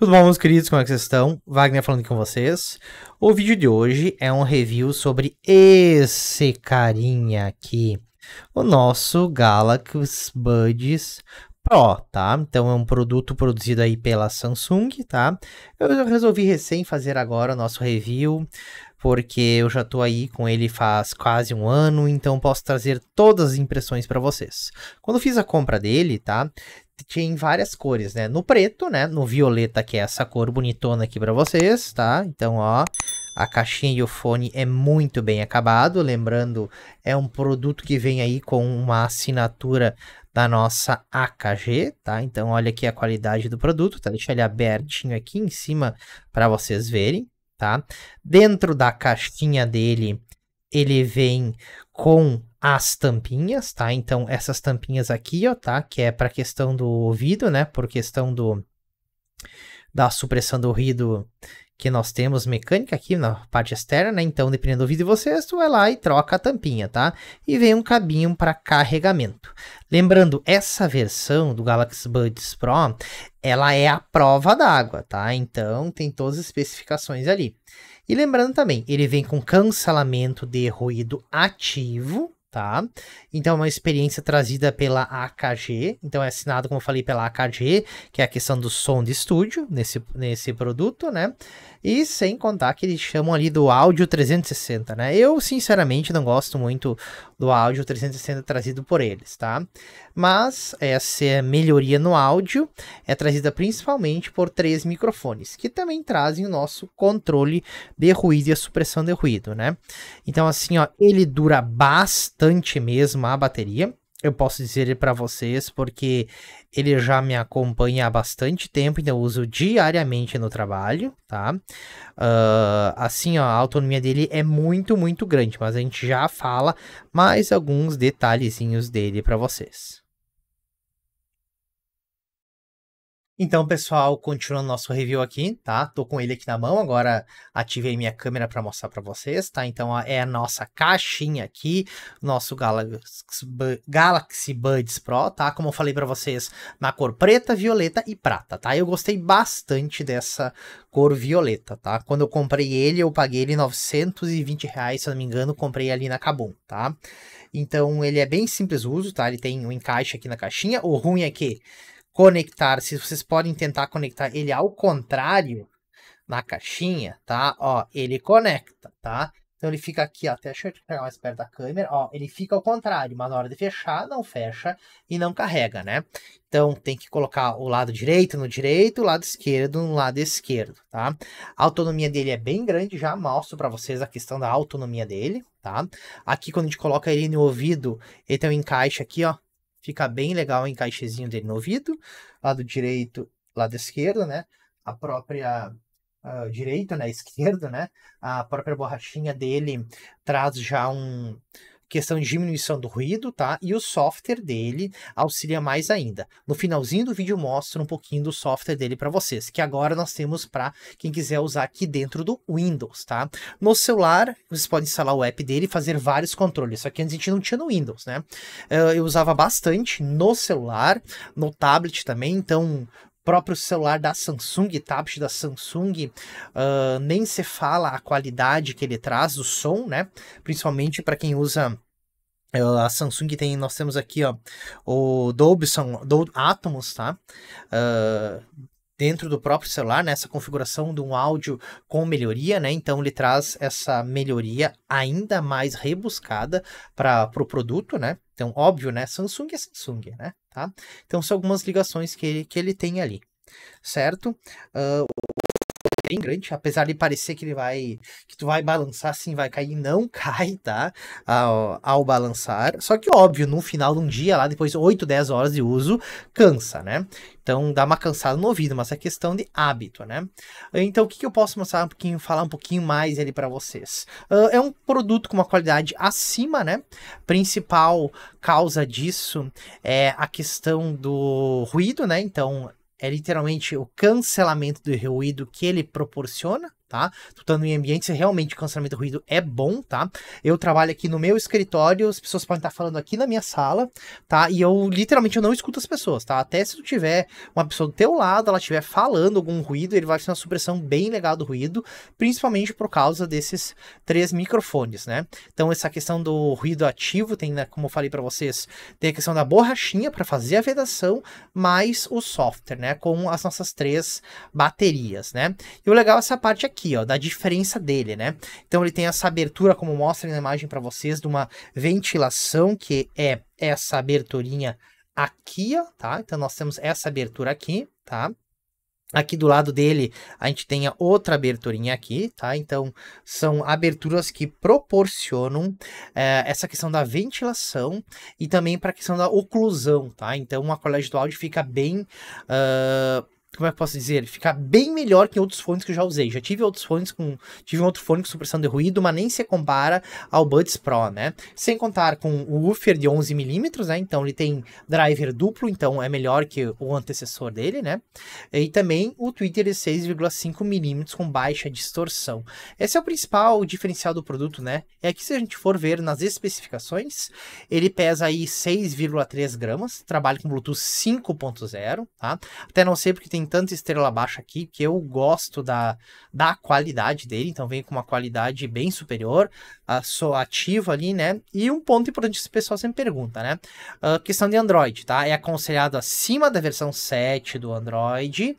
Tudo bom, meus queridos? Como é que vocês estão? Wagner falando com vocês. O vídeo de hoje é um review sobre esse carinha aqui. O nosso Galaxy Buds Pro, tá? Então é um produto produzido aí pela Samsung, tá? Eu resolvi recém fazer agora o nosso review porque eu já tô aí com ele faz quase um ano, então posso trazer todas as impressões para vocês. Quando fiz a compra dele, tá? tinha em várias cores, né? No preto, né? No violeta, que é essa cor bonitona aqui para vocês, tá? Então, ó, a caixinha e o fone é muito bem acabado. Lembrando, é um produto que vem aí com uma assinatura da nossa AKG, tá? Então, olha aqui a qualidade do produto, tá? Deixa ele abertinho aqui em cima para vocês verem, tá? Dentro da caixinha dele, ele vem com as tampinhas, tá? Então, essas tampinhas aqui, ó, tá? Que é para questão do ouvido, né? Por questão do da supressão do ruído que nós temos mecânica aqui na parte externa, né? Então, dependendo do ouvido de vocês, tu vai lá e troca a tampinha, tá? E vem um cabinho para carregamento. Lembrando, essa versão do Galaxy Buds Pro, ela é a prova d'água, tá? Então, tem todas as especificações ali. E lembrando também, ele vem com cancelamento de ruído ativo, tá? Então é uma experiência trazida pela AKG, então é assinado, como eu falei, pela AKG, que é a questão do som de estúdio nesse, nesse produto, né? E sem contar que eles chamam ali do áudio 360, né? Eu, sinceramente, não gosto muito do áudio 360 trazido por eles, tá? Mas essa é melhoria no áudio é trazida principalmente por três microfones, que também trazem o nosso controle de ruído e a supressão de ruído, né? Então assim, ó, ele dura bastante mesmo a bateria. Eu posso dizer para vocês porque ele já me acompanha há bastante tempo, então eu uso diariamente no trabalho, tá? Uh, assim, ó, a autonomia dele é muito, muito grande, mas a gente já fala mais alguns detalhezinhos dele para vocês. Então, pessoal, continuando nosso review aqui, tá? Tô com ele aqui na mão, agora ativei minha câmera para mostrar para vocês, tá? Então, é a nossa caixinha aqui, nosso Galaxy Buds Pro, tá? Como eu falei para vocês, na cor preta, violeta e prata, tá? Eu gostei bastante dessa cor violeta, tá? Quando eu comprei ele, eu paguei ele 920 reais, se eu não me engano, comprei ali na Kabum, tá? Então, ele é bem simples uso, tá? Ele tem um encaixe aqui na caixinha. O ruim é que conectar, se vocês podem tentar conectar ele ao contrário na caixinha, tá? Ó, ele conecta, tá? Então ele fica aqui, ó, até deixa eu pegar mais perto da câmera, ó, ele fica ao contrário, mas na hora de fechar, não fecha e não carrega, né? Então tem que colocar o lado direito no direito, o lado esquerdo no lado esquerdo, tá? A autonomia dele é bem grande, já mostro para vocês a questão da autonomia dele, tá? Aqui quando a gente coloca ele no ouvido, ele tem um encaixe aqui, ó, Fica bem legal o encaixezinho dele no ouvido. Lado direito, lado esquerdo, né? A própria uh, direito, né? Esquerdo, né? A própria borrachinha dele traz já um, questão de diminuição do ruído, tá? E o software dele auxilia mais ainda. No finalzinho do vídeo mostro um pouquinho do software dele para vocês, que agora nós temos para quem quiser usar aqui dentro do Windows, tá? No celular, vocês podem instalar o app dele e fazer vários controles, só que antes a gente não tinha no Windows, né? Eh, eu usava bastante no celular, no tablet também, então próprio celular da Samsung, tablet da Samsung, uh, nem se fala a qualidade que ele traz o som, né? Principalmente para quem usa ah, a Samsung tem, nós temos aqui, ó, o Dolby, Dolby Atmos, tá? Uh, dentro do próprio celular, nessa né? configuração de um áudio com melhoria, né? Então ele traz essa melhoria ainda mais rebuscada para o pro produto, né? Então, óbvio, né? Samsung é Samsung, né? Tá? Então são algumas ligações que ele, que ele tem ali certo? Uh, bem grande, apesar de parecer que ele vai, que tu vai balançar assim, vai cair, não cai, tá? Ao, ao balançar. Só que óbvio, no final de um dia lá, depois de 8, 10 horas de uso, cansa, né? Então dá uma cansada no ouvido, mas é questão de hábito, né? Então o que, que eu posso mostrar um pouquinho, falar um pouquinho mais ele para vocês? Uh, é um produto com uma qualidade acima, né? Principal causa disso é a questão do ruído, né? Então é literalmente o cancelamento do ruído que ele proporciona tá? Tu tá em ambientes realmente cancelamento de ruído é bom, tá? Eu trabalho aqui no meu escritório, as pessoas podem estar falando aqui na minha sala, tá? E eu literalmente eu não escuto as pessoas, tá? Até se tu tiver uma pessoa do teu lado, ela estiver falando algum ruído, ele vai ser uma supressão bem legal do ruído, principalmente por causa desses três microfones, né? Então essa questão do ruído ativo tem, né, como eu falei para vocês, tem a questão da borrachinha para fazer a vedação, mais o software, né, com as nossas três baterias, né? E o legal é essa parte aqui aqui, ó, da diferença dele, né? Então ele tem essa abertura, como mostra na imagem para vocês, de uma ventilação, que é essa aberturinha aqui, ó, tá? Então nós temos essa abertura aqui, tá? Aqui do lado dele, a gente tem a outra aberturinha aqui, tá? Então, são aberturas que proporcionam é, essa questão da ventilação e também para a questão da oclusão, tá? Então, a colégio do áudio fica bem... Uh como é que eu posso dizer? Ficar bem melhor que outros fones que eu já usei. Já tive outros fones com. Tive um outro fone com supressão de ruído, mas nem se compara ao Buds Pro, né? Sem contar com o woofer de 11mm, né? Então ele tem driver duplo, então é melhor que o antecessor dele, né? E também o Twitter de 6,5mm com baixa distorção. Esse é o principal diferencial do produto, né? É que se a gente for ver nas especificações, ele pesa aí 6,3 gramas, trabalha com Bluetooth 5.0, tá? Até não sei porque tem tem tanta estrela baixa aqui que eu gosto da, da qualidade dele, então vem com uma qualidade bem superior, uh, sou ativo ali, né? E um ponto importante que o pessoal sempre pergunta, né? Uh, questão de Android, tá? É aconselhado acima da versão 7 do Android,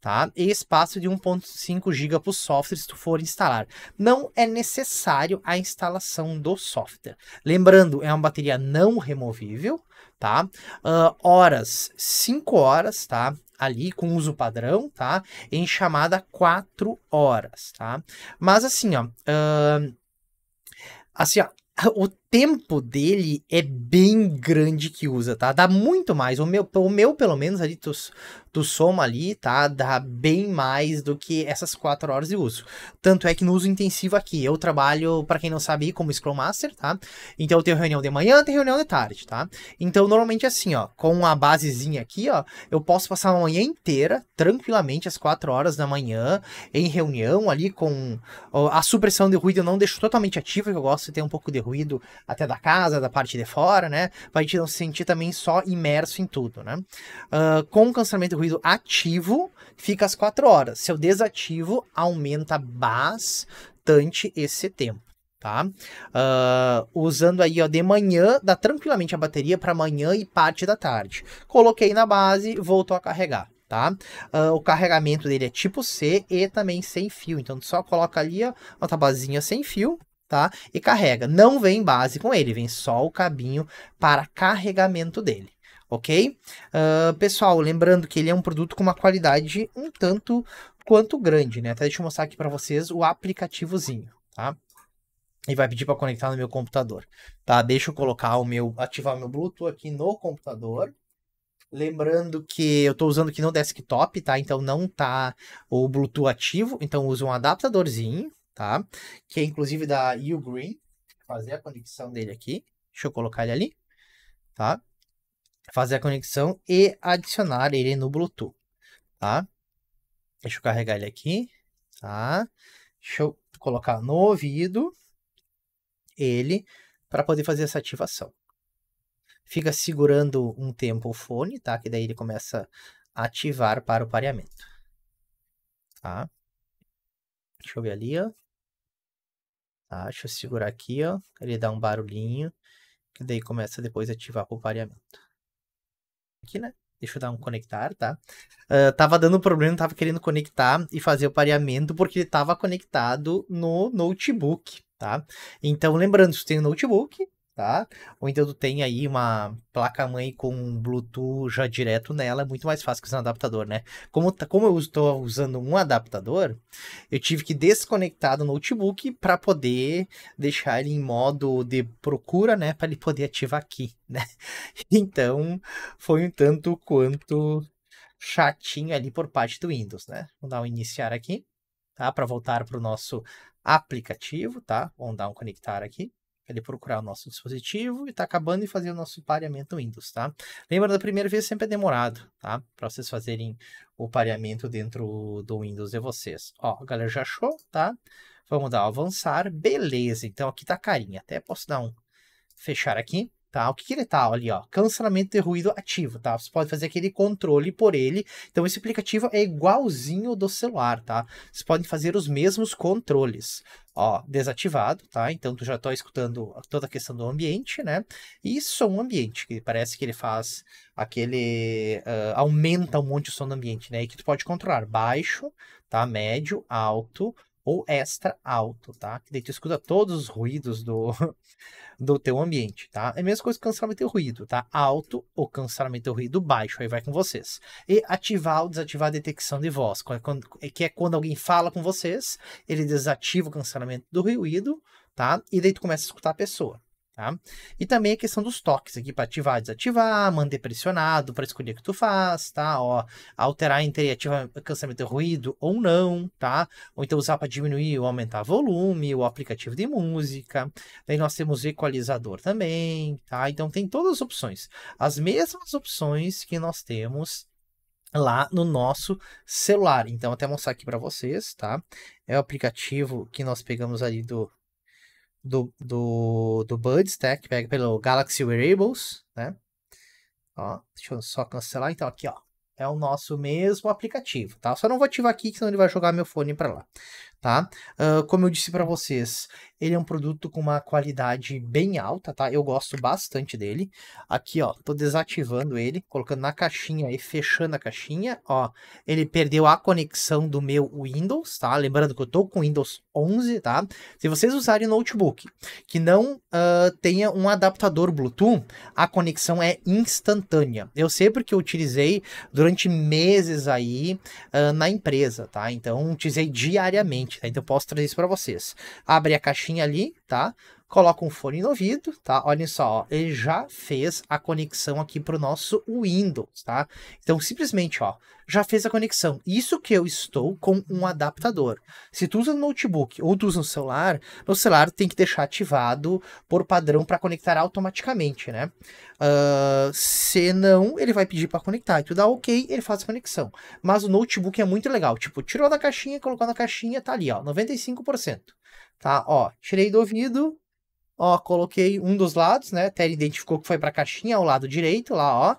tá? E espaço de 1.5 GB para o software se tu for instalar. Não é necessário a instalação do software. Lembrando, é uma bateria não removível, tá? Uh, horas, 5 horas, tá? ali com uso padrão, tá? Em chamada 4 horas, tá? Mas assim, ó. Uh, assim, ó. O tempo dele é bem grande que usa, tá? Dá muito mais. O meu, o meu pelo menos, ali, tu, tu soma ali, tá? Dá bem mais do que essas quatro horas de uso. Tanto é que no uso intensivo aqui, eu trabalho, para quem não sabe, como Scrum Master, tá? Então eu tenho reunião de manhã, tenho reunião de tarde, tá? Então, normalmente assim, ó, com a basezinha aqui, ó, eu posso passar a manhã inteira, tranquilamente, às quatro horas da manhã, em reunião ali com ó, a supressão de ruído, eu não deixo totalmente ativa, eu gosto de ter um pouco de ruído até da casa, da parte de fora, né? Pra gente não se sentir também só imerso em tudo, né? Uh, com o cancelamento do ruído ativo, fica às 4 horas. Se eu desativo, aumenta bastante esse tempo. Tá? Uh, usando aí ó, de manhã, dá tranquilamente a bateria para manhã e parte da tarde. Coloquei na base, voltou a carregar. Tá? Uh, o carregamento dele é tipo C e também sem fio. Então, tu só coloca ali ó, uma tabazinha sem fio, tá? E carrega. Não vem base com ele, vem só o cabinho para carregamento dele. Ok? Uh, pessoal, lembrando que ele é um produto com uma qualidade um tanto quanto grande, né? Até deixa eu mostrar aqui para vocês o aplicativozinho, tá? E vai pedir para conectar no meu computador, tá? Deixa eu colocar o meu, ativar o meu Bluetooth aqui no computador. Lembrando que eu estou usando aqui no desktop, tá? Então não tá o Bluetooth ativo, então uso um adaptadorzinho, tá? Que é inclusive da U Green, fazer a conexão dele aqui. Deixa eu colocar ele ali, tá? Fazer a conexão e adicionar ele no Bluetooth, tá? Deixa eu carregar ele aqui, tá? Deixa eu colocar no ouvido ele para poder fazer essa ativação. Fica segurando um tempo o fone, tá? Que daí ele começa a ativar para o pareamento, tá? Deixa eu ver ali, ó. Tá? Deixa eu segurar aqui, ó. Ele dá um barulhinho. Que daí começa depois a ativar o pareamento. Aqui, né? Deixa eu dar um conectar, tá? Uh, tava dando problema, tava querendo conectar e fazer o pareamento porque ele tava conectado no notebook, tá? Então, lembrando, se tem um notebook, tá? Ou então tu tem aí uma placa-mãe com Bluetooth já direto nela, é muito mais fácil que usar um adaptador, né? Como, tá, como eu estou usando um adaptador, eu tive que desconectar do notebook para poder deixar ele em modo de procura, né? Para ele poder ativar aqui, né? Então, foi um tanto quanto chatinho ali por parte do Windows, né? Vou dar um iniciar aqui, tá? Para voltar para o nosso aplicativo, tá? Vamos dar um conectar aqui ele procurar o nosso dispositivo e tá acabando de fazer o nosso pareamento Windows, tá? Lembra da primeira vez sempre é demorado, tá? Para vocês fazerem o pareamento dentro do Windows de vocês. Ó, a galera já achou, tá? Vamos dar avançar, beleza. Então aqui tá carinha. Até posso dar um fechar aqui. Tá? O que, que ele tá ali, ó? Cancelamento de ruído ativo, tá? Você pode fazer aquele controle por ele. Então, esse aplicativo é igualzinho do celular, tá? Vocês podem fazer os mesmos controles. Ó, desativado, tá? Então, tu já tá escutando toda a questão do ambiente, né? E som ambiente, que parece que ele faz aquele... Uh, aumenta um monte o som do ambiente, né? E que tu pode controlar baixo, tá? Médio, alto, ou extra alto, tá? Que daí tu escuta todos os ruídos do, do teu ambiente, tá? É a mesma coisa que cancelamento de ruído, tá? Alto ou cancelamento de ruído baixo, aí vai com vocês. E ativar ou desativar a detecção de voz, é é que é quando alguém fala com vocês, ele desativa o cancelamento do ruído, tá? E daí tu começa a escutar a pessoa. Tá? E também a questão dos toques aqui para ativar, desativar, manter pressionado para escolher o que tu faz, tá? Ó, alterar entre ativar cancelamento de ruído ou não, tá? Ou então usar para diminuir ou aumentar volume, o aplicativo de música. Daí nós temos o equalizador também, tá? Então tem todas as opções, as mesmas opções que nós temos lá no nosso celular. Então, até mostrar aqui para vocês, tá? É o aplicativo que nós pegamos ali do do, do, do Buds, né? Que pega pelo Galaxy Wearables, né? Ó, deixa eu só cancelar. Então, aqui, ó. É o nosso mesmo aplicativo, tá? Só não vou ativar aqui, senão ele vai jogar meu fone para lá tá? Uh, como eu disse para vocês, ele é um produto com uma qualidade bem alta, tá? Eu gosto bastante dele. Aqui, ó, tô desativando ele, colocando na caixinha e fechando a caixinha, ó. Ele perdeu a conexão do meu Windows, tá? Lembrando que eu tô com Windows 11, tá? Se vocês usarem notebook que não uh, tenha um adaptador Bluetooth, a conexão é instantânea. Eu sei porque eu utilizei durante meses aí uh, na empresa, tá? Então, utilizei diariamente tá? Então eu posso trazer isso para vocês. Abre a caixinha ali, tá? coloca um fone no ouvido, tá? Olha só, ó, ele já fez a conexão aqui para o nosso Windows, tá? Então, simplesmente, ó, já fez a conexão. Isso que eu estou com um adaptador. Se tu usa no notebook ou tu usa no celular, no celular tem que deixar ativado por padrão para conectar automaticamente, né? Uh, se não, ele vai pedir para conectar. E tu dá OK, ele faz a conexão. Mas o notebook é muito legal. Tipo, tirou da caixinha, colocou na caixinha, tá ali, ó, 95%. Tá, ó, tirei do ouvido, Ó, coloquei um dos lados, né? Até ele identificou que foi para a caixinha, o lado direito lá, ó.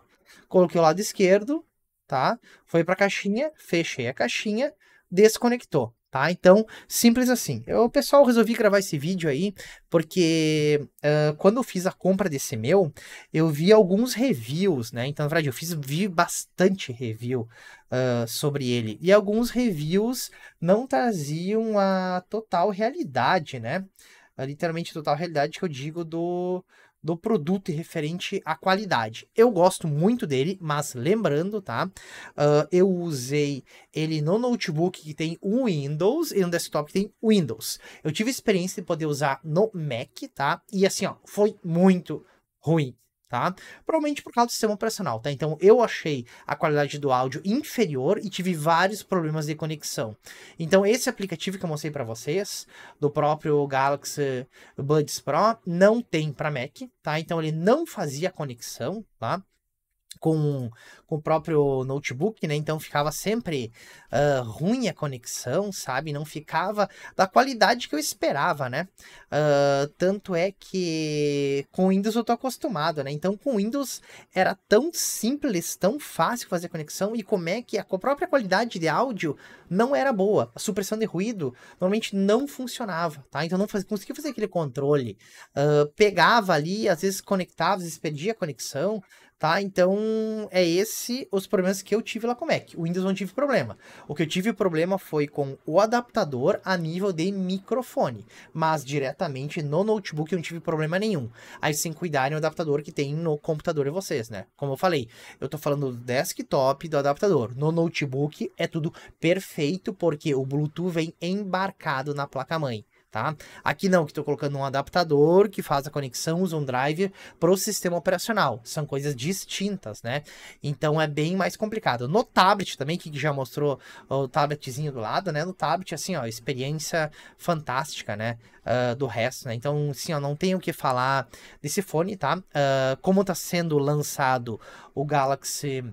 Coloquei o lado esquerdo, tá? Foi para a caixinha, fechei a caixinha, desconectou, tá? Então, simples assim. Eu, pessoal, resolvi gravar esse vídeo aí, porque uh, quando eu fiz a compra desse meu, eu vi alguns reviews, né? Então, na verdade, eu fiz, vi bastante review uh, sobre ele. E alguns reviews não traziam a total realidade, né? É literalmente total realidade que eu digo do, do produto referente à qualidade. Eu gosto muito dele, mas lembrando, tá? Uh, eu usei ele no notebook que tem Windows e no desktop que tem Windows. Eu tive experiência de poder usar no Mac, tá? E assim, ó, foi muito ruim tá? Provavelmente por causa do sistema operacional, tá? Então eu achei a qualidade do áudio inferior e tive vários problemas de conexão. Então esse aplicativo que eu mostrei para vocês, do próprio Galaxy Buds Pro, não tem para Mac, tá? Então ele não fazia conexão, tá? com, com o próprio notebook, né? Então ficava sempre uh, ruim a conexão, sabe? Não ficava da qualidade que eu esperava, né? Uh, tanto é que com Windows eu tô acostumado, né? Então com Windows era tão simples, tão fácil fazer conexão e como é que a própria qualidade de áudio não era boa. A supressão de ruído normalmente não funcionava, tá? Então não fazia, conseguia fazer aquele controle. Uh, pegava ali, às vezes conectava, às vezes perdia a conexão tá? Então, é esse os problemas que eu tive lá com o Mac. O Windows não tive problema. O que eu tive problema foi com o adaptador a nível de microfone, mas diretamente no notebook eu não tive problema nenhum. Aí sem cuidarem o adaptador que tem no computador de vocês, né? Como eu falei, eu tô falando do desktop do adaptador. No notebook é tudo perfeito porque o Bluetooth vem embarcado na placa mãe tá? Aqui não, que estou colocando um adaptador que faz a conexão, usa um driver para o sistema operacional. São coisas distintas, né? Então é bem mais complicado. No tablet também, que já mostrou o tabletzinho do lado, né? No tablet, assim, ó, experiência fantástica, né? Uh, do resto, né? Então, sim ó, não tenho o que falar desse fone, tá? Uh, como está sendo lançado o Galaxy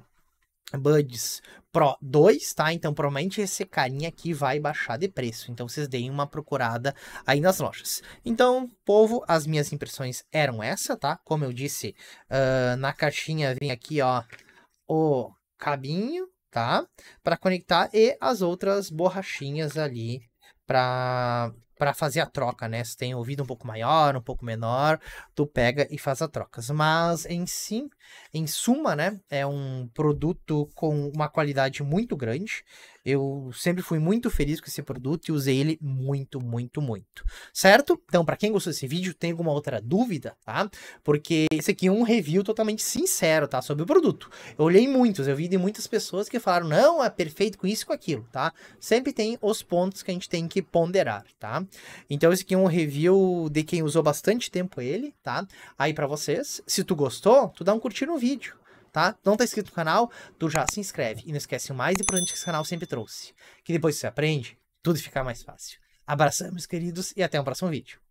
Buds Pro 2, tá? Então provavelmente esse carinha aqui vai baixar de preço. Então vocês deem uma procurada aí nas lojas. Então, povo, as minhas impressões eram essa, tá? Como eu disse, uh, na caixinha vem aqui, ó, o cabinho, tá? Para conectar e as outras borrachinhas ali para para fazer a troca, né? Se tem ouvido um pouco maior, um pouco menor, tu pega e faz a troca. Mas em sim, em suma, né, é um produto com uma qualidade muito grande eu sempre fui muito feliz com esse produto e usei ele muito, muito, muito. Certo? Então, para quem gostou desse vídeo, tem alguma outra dúvida, tá? Porque esse aqui é um review totalmente sincero, tá? Sobre o produto. Eu olhei muitos, eu vi de muitas pessoas que falaram, não, é perfeito com isso e com aquilo, tá? Sempre tem os pontos que a gente tem que ponderar, tá? Então, esse aqui é um review de quem usou bastante tempo ele, tá? Aí para vocês, se tu gostou, tu dá um curtir no vídeo, tá? Não tá inscrito no canal? Tu então já se inscreve. E não esquece o mais importante que esse canal sempre trouxe. Que depois que você aprende, tudo fica mais fácil. Abração, meus queridos, e até o próximo vídeo.